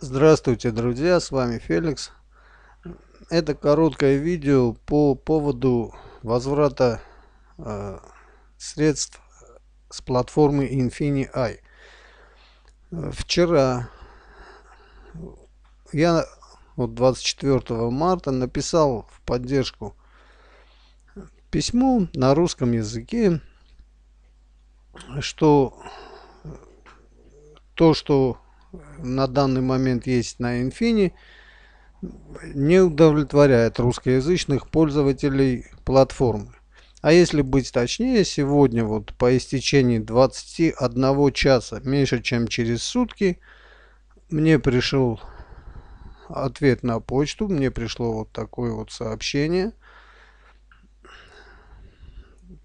Здравствуйте, друзья, с вами Феликс. Это короткое видео по поводу возврата э, средств с платформы Infini.i. Вчера я вот 24 марта написал в поддержку письмо на русском языке, что то, что на данный момент есть на Infini, не удовлетворяет русскоязычных пользователей платформы. А если быть точнее, сегодня вот по истечении 21 часа, меньше чем через сутки, мне пришел ответ на почту, мне пришло вот такое вот сообщение.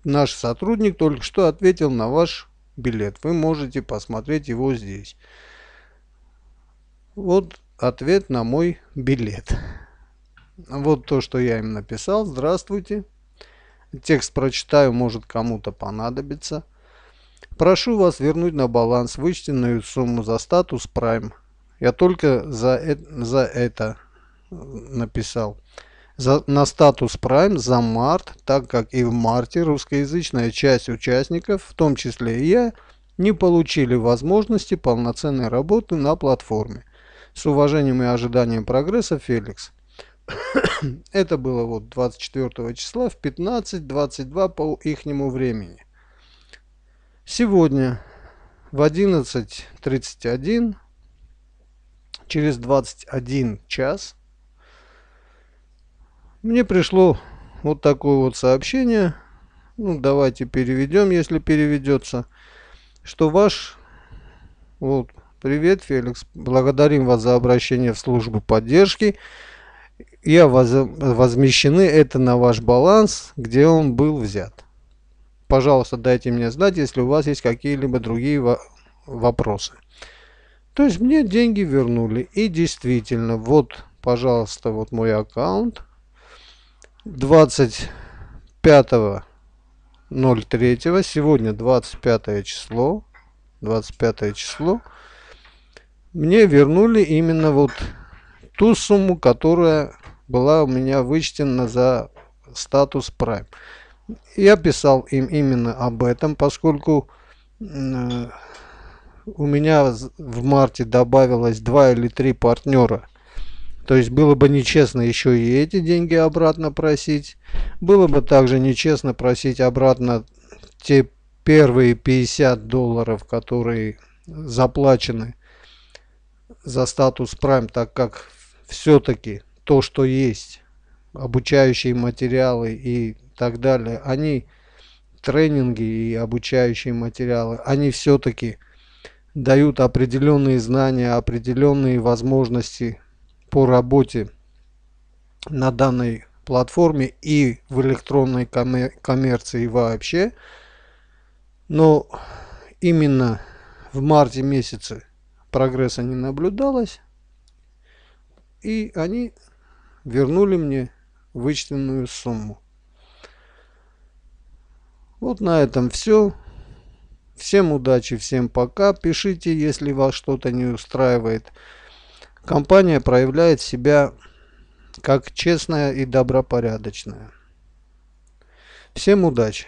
Наш сотрудник только что ответил на ваш билет. Вы можете посмотреть его здесь. Вот ответ на мой билет. Вот то, что я им написал. Здравствуйте. Текст прочитаю, может кому-то понадобится. Прошу вас вернуть на баланс вычтенную сумму за статус Prime. Я только за, э за это написал. За, на статус Prime за март, так как и в марте русскоязычная часть участников, в том числе и я, не получили возможности полноценной работы на платформе. С уважением и ожиданием прогресса, Феликс. Это было вот 24 числа в 15.22 по ихнему времени. Сегодня в 11.31, через 21 час, мне пришло вот такое вот сообщение. Ну, давайте переведем, если переведется, что ваш вот Привет, Феликс. Благодарим вас за обращение в службу поддержки и возмещены это на ваш баланс, где он был взят. Пожалуйста, дайте мне знать, если у вас есть какие-либо другие вопросы. То есть мне деньги вернули. И действительно, вот, пожалуйста, вот мой аккаунт. 25.03, сегодня 25 число, 25 число мне вернули именно вот ту сумму, которая была у меня вычтена за статус Prime. Я писал им именно об этом, поскольку э, у меня в марте добавилось два или три партнера. То есть было бы нечестно еще и эти деньги обратно просить. Было бы также нечестно просить обратно те первые 50 долларов, которые заплачены за статус Prime, так как все-таки то, что есть, обучающие материалы и так далее, они тренинги и обучающие материалы, они все-таки дают определенные знания, определенные возможности по работе на данной платформе и в электронной коммерции вообще. Но именно в марте месяце прогресса не наблюдалось. И они вернули мне вычтенную сумму. Вот на этом все. Всем удачи, всем пока. Пишите, если вас что-то не устраивает. Компания проявляет себя как честная и добропорядочная. Всем удачи!